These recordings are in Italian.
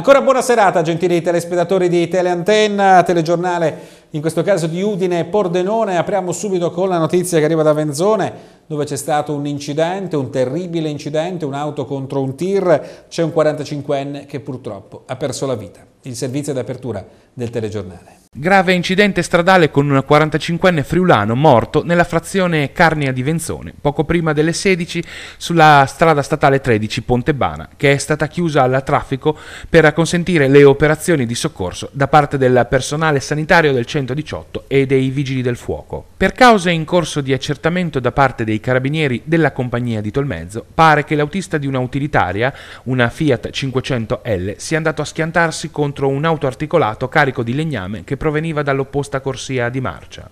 Ancora buona serata, gentili telespedatori di Teleantenna, telegiornale in questo caso di Udine e Pordenone. Apriamo subito con la notizia che arriva da Venzone dove c'è stato un incidente, un terribile incidente, un'auto contro un tir, c'è un 45enne che purtroppo ha perso la vita. Il servizio d'apertura del telegiornale. Grave incidente stradale con un 45enne friulano morto nella frazione Carnia di Venzone, poco prima delle 16 sulla strada statale 13 Pontebana, che è stata chiusa al traffico per consentire le operazioni di soccorso da parte del personale sanitario del centro 118 e dei Vigili del Fuoco. Per cause in corso di accertamento da parte dei carabinieri della compagnia di Tolmezzo, pare che l'autista di un'utilitaria, una Fiat 500L, sia andato a schiantarsi contro un auto articolato carico di legname che proveniva dall'opposta corsia di marcia.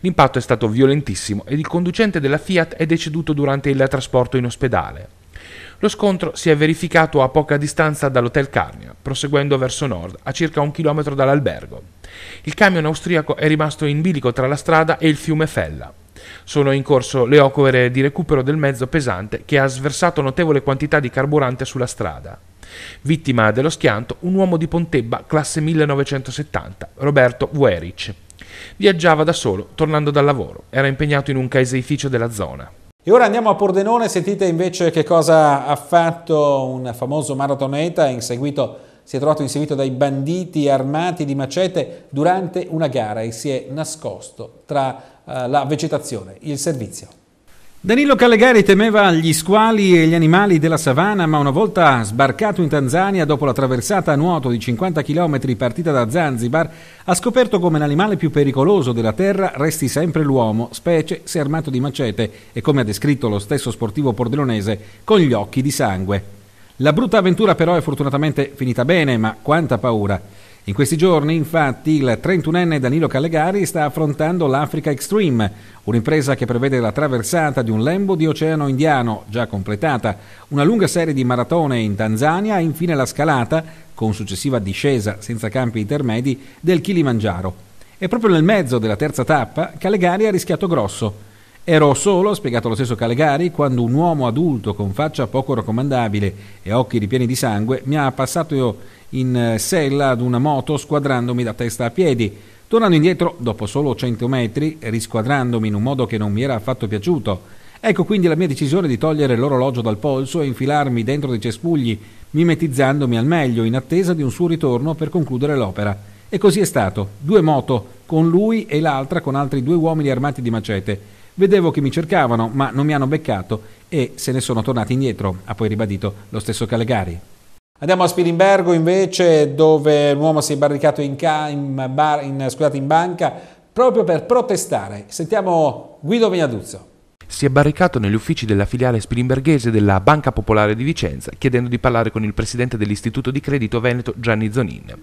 L'impatto è stato violentissimo ed il conducente della Fiat è deceduto durante il trasporto in ospedale. Lo scontro si è verificato a poca distanza dall'hotel Carnia, proseguendo verso nord, a circa un chilometro dall'albergo. Il camion austriaco è rimasto in bilico tra la strada e il fiume Fella. Sono in corso le opere di recupero del mezzo pesante che ha sversato notevole quantità di carburante sulla strada. Vittima dello schianto un uomo di Pontebba classe 1970, Roberto Werich. Viaggiava da solo, tornando dal lavoro. Era impegnato in un caseificio della zona. E ora andiamo a Pordenone, sentite invece che cosa ha fatto un famoso maratoneta inseguito, si è trovato inseguito dai banditi armati di macete durante una gara e si è nascosto tra eh, la vegetazione. Il servizio. Danilo Callegari temeva gli squali e gli animali della savana, ma una volta sbarcato in Tanzania dopo la traversata a nuoto di 50 km partita da Zanzibar, ha scoperto come l'animale più pericoloso della terra resti sempre l'uomo, specie se armato di macete e come ha descritto lo stesso sportivo pordenonese, con gli occhi di sangue. La brutta avventura però è fortunatamente finita bene, ma quanta paura! In questi giorni, infatti, il 31enne Danilo Callegari sta affrontando l'Africa Extreme, un'impresa che prevede la traversata di un lembo di oceano indiano, già completata, una lunga serie di maratone in Tanzania e infine la scalata, con successiva discesa senza campi intermedi, del Kilimanjaro. E proprio nel mezzo della terza tappa, Callegari ha rischiato grosso Ero solo, ha spiegato lo stesso Calegari, quando un uomo adulto con faccia poco raccomandabile e occhi ripieni di sangue mi ha passato in eh, sella ad una moto squadrandomi da testa a piedi. Tornando indietro, dopo solo 100 metri, risquadrandomi in un modo che non mi era affatto piaciuto, Ecco quindi la mia decisione di togliere l'orologio dal polso e infilarmi dentro dei cespugli, mimetizzandomi al meglio in attesa di un suo ritorno per concludere l'opera. E così è stato. Due moto, con lui e l'altra con altri due uomini armati di macete. Vedevo che mi cercavano, ma non mi hanno beccato e se ne sono tornati indietro, ha poi ribadito lo stesso Calegari. Andiamo a Spilimbergo invece, dove un uomo si è barricato in, ca- in, bar- in, scusate, in banca proprio per protestare. Sentiamo Guido Vignaduzzo si è barricato negli uffici della filiale spilimberghese della Banca Popolare di Vicenza chiedendo di parlare con il presidente dell'Istituto di Credito Veneto Gianni Zonin.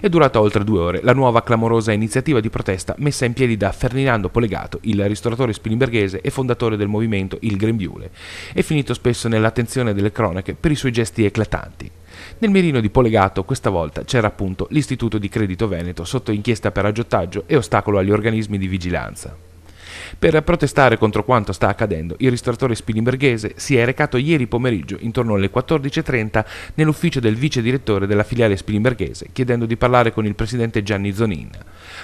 È durata oltre due ore la nuova clamorosa iniziativa di protesta messa in piedi da Ferdinando Polegato, il ristoratore spilimberghese e fondatore del movimento Il Grembiule, e finito spesso nell'attenzione delle cronache per i suoi gesti eclatanti. Nel mirino di Polegato questa volta c'era appunto l'Istituto di Credito Veneto sotto inchiesta per aggiottaggio e ostacolo agli organismi di vigilanza. Per protestare contro quanto sta accadendo, il ristoratore spilimberghese si è recato ieri pomeriggio intorno alle 14.30 nell'ufficio del vice direttore della filiale spilimberghese, chiedendo di parlare con il presidente Gianni Zonin.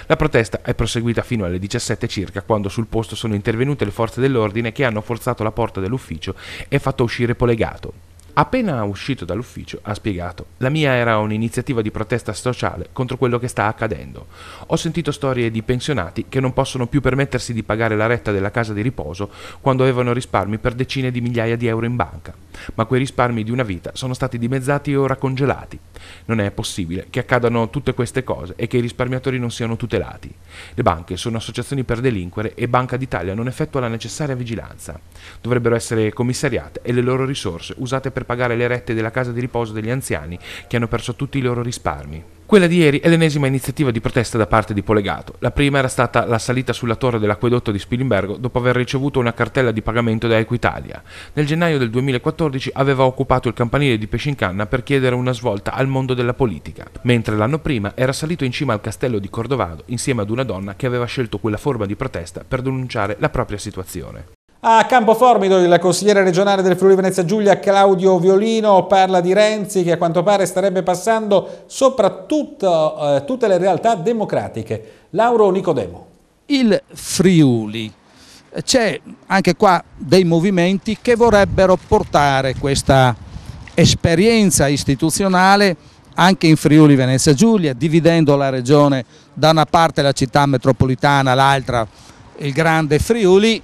La protesta è proseguita fino alle 17 circa, quando sul posto sono intervenute le forze dell'ordine che hanno forzato la porta dell'ufficio e fatto uscire Polegato. Appena uscito dall'ufficio ha spiegato, la mia era un'iniziativa di protesta sociale contro quello che sta accadendo. Ho sentito storie di pensionati che non possono più permettersi di pagare la retta della casa di riposo quando avevano risparmi per decine di migliaia di euro in banca, ma quei risparmi di una vita sono stati dimezzati e ora congelati. Non è possibile che accadano tutte queste cose e che i risparmiatori non siano tutelati. Le banche sono associazioni per delinquere e Banca d'Italia non effettua la necessaria vigilanza. Dovrebbero essere commissariate e le loro risorse usate per per pagare le rette della casa di riposo degli anziani che hanno perso tutti i loro risparmi. Quella di ieri è l'ennesima iniziativa di protesta da parte di Polegato. La prima era stata la salita sulla torre dell'acquedotto di Spilimbergo dopo aver ricevuto una cartella di pagamento da Equitalia. Nel gennaio del 2014 aveva occupato il campanile di Pescincanna per chiedere una svolta al mondo della politica, mentre l'anno prima era salito in cima al castello di Cordovado insieme ad una donna che aveva scelto quella forma di protesta per denunciare la propria situazione. A Campoformido il consigliere regionale del Friuli Venezia Giulia Claudio Violino parla di Renzi che a quanto pare starebbe passando soprattutto eh, tutte le realtà democratiche. Lauro Nicodemo. Il Friuli. C'è anche qua dei movimenti che vorrebbero portare questa esperienza istituzionale anche in Friuli Venezia Giulia, dividendo la regione da una parte la città metropolitana, l'altra il grande Friuli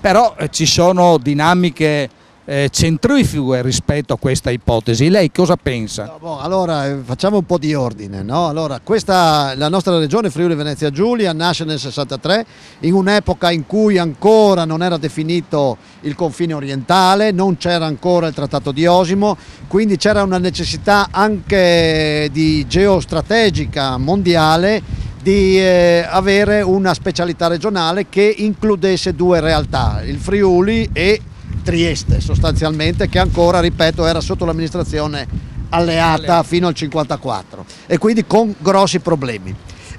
però eh, ci sono dinamiche eh, centrifughe rispetto a questa ipotesi. Lei cosa pensa? No, boh, allora eh, facciamo un po' di ordine. No? Allora, questa, la nostra regione Friuli Venezia Giulia nasce nel 63 in un'epoca in cui ancora non era definito il confine orientale, non c'era ancora il trattato di Osimo, quindi c'era una necessità anche di geostrategica mondiale di eh, avere una specialità regionale che includesse due realtà, il Friuli e Trieste sostanzialmente, che ancora, ripeto, era sotto l'amministrazione alleata, fino al 54 e quindi con grossi problemi.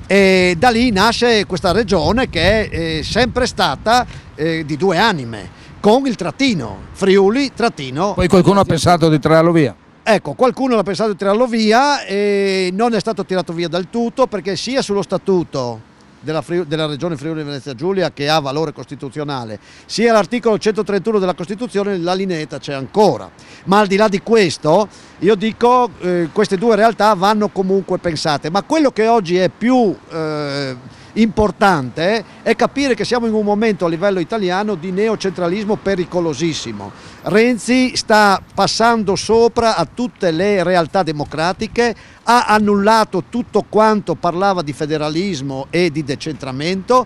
E da lì nasce questa regione che è eh, sempre stata eh, di due anime, con il trattino, Friuli, trattino. Poi qualcuno ha pensato di trarlo via. Ecco, qualcuno l'ha pensato di tirarlo via e non è stato tirato via dal tutto perché sia sullo statuto della, Friuli, della regione Friuli Venezia Giulia che ha valore costituzionale, sia l'articolo 131 della Costituzione, la lineta c'è ancora. Ma al di là di questo, io dico che eh, queste due realtà vanno comunque pensate, ma quello che oggi è più... Eh, importante eh, è capire che siamo in un momento a livello italiano di neocentralismo pericolosissimo. Renzi sta passando sopra a tutte le realtà democratiche, ha annullato tutto quanto parlava di federalismo e di decentramento,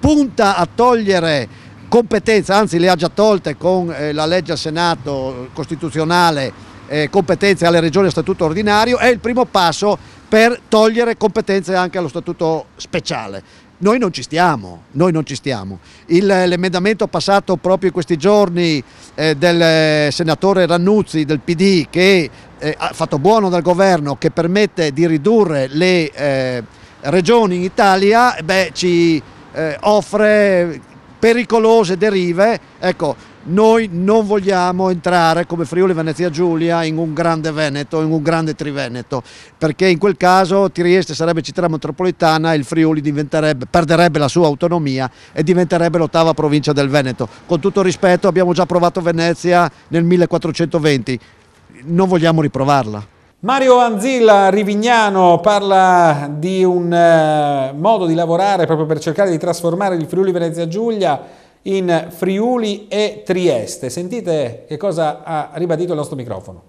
punta a togliere competenze, anzi le ha già tolte con eh, la legge al Senato costituzionale eh, competenze alle regioni a statuto ordinario, è il primo passo per togliere competenze anche allo statuto speciale. Noi non ci stiamo, noi non ci stiamo. Eh, l'emendamento passato proprio in questi giorni eh, del eh, senatore Rannuzzi del PD che eh, ha fatto buono dal governo che permette di ridurre le eh, regioni in Italia, beh, ci eh, offre pericolose derive. Ecco, noi non vogliamo entrare come Friuli Venezia Giulia in un grande Veneto, in un grande Triveneto, perché in quel caso Trieste sarebbe città metropolitana e il Friuli perderebbe la sua autonomia e diventerebbe l'ottava provincia del Veneto. Con tutto rispetto abbiamo già provato Venezia nel 1420, non vogliamo riprovarla. Mario Anzilla, Rivignano, parla di un eh, modo di lavorare proprio per cercare di trasformare il Friuli Venezia Giulia in Friuli e Trieste. Sentite che cosa ha ribadito il nostro microfono.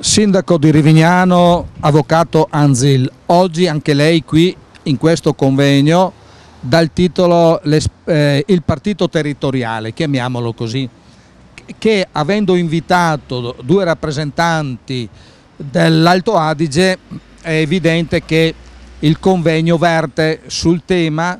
Sindaco di Rivignano, avvocato Anzil, oggi anche lei qui in questo convegno dal titolo eh, Il partito territoriale, chiamiamolo così, che avendo invitato due rappresentanti dell'Alto Adige è evidente che il convegno verte sul tema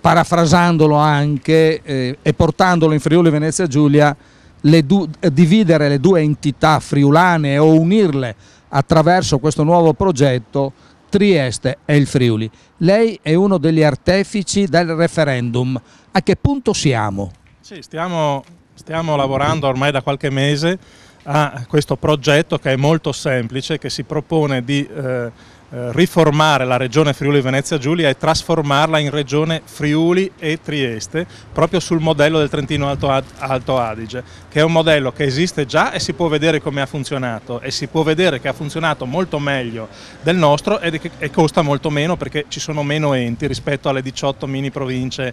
parafrasandolo anche eh, e portandolo in Friuli Venezia Giulia, le eh, dividere le due entità friulane o unirle attraverso questo nuovo progetto Trieste e il Friuli. Lei è uno degli artefici del referendum. A che punto siamo? Sì, stiamo, stiamo lavorando ormai da qualche mese a questo progetto che è molto semplice, che si propone di eh, eh, riformare la regione Friuli Venezia Giulia e trasformarla in regione Friuli e Trieste proprio sul modello del Trentino Alto, Ad Alto, Adige che è un modello che esiste già e si può vedere come ha funzionato e si può vedere che ha funzionato molto meglio del nostro e, e costa molto meno perché ci sono meno enti rispetto alle 18 mini province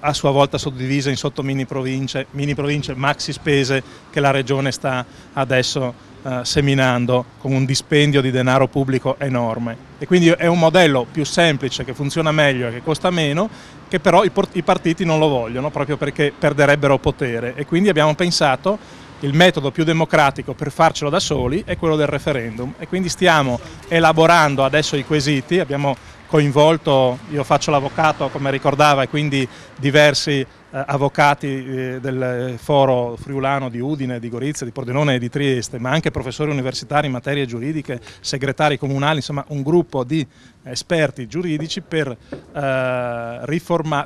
a sua volta suddivise in sotto mini province, mini province maxi spese che la regione sta adesso eh, seminando con un dispendio di denaro pubblico enorme. E quindi è un modello più semplice, che funziona meglio e che costa meno, che però i, i partiti non lo vogliono proprio perché perderebbero potere. E quindi abbiamo pensato il metodo più democratico per farcelo da soli è quello del referendum e quindi stiamo elaborando adesso i quesiti, abbiamo coinvolto, io faccio l'avvocato come ricordava e quindi diversi eh, avvocati eh, del foro friulano di Udine, di Gorizia, di Pordenone e di Trieste, ma anche professori universitari in materie giuridiche, segretari comunali, insomma un gruppo di esperti giuridici per, eh,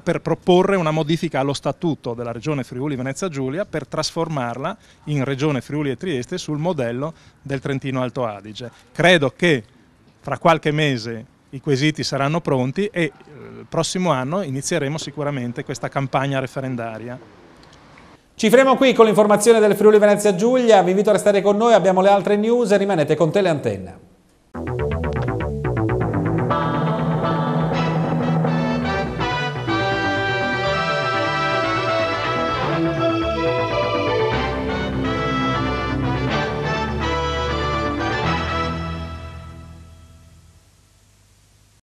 per proporre una modifica allo statuto della regione Friuli Venezia Giulia per trasformarla in regione Friuli e Trieste sul modello del Trentino Alto Adige. Credo che fra qualche mese i quesiti saranno pronti e eh, il prossimo anno inizieremo sicuramente questa campagna referendaria. Ci fermiamo qui con l'informazione del Friuli Venezia Giulia, vi invito a restare con noi, abbiamo le altre news, rimanete con Teleantenna.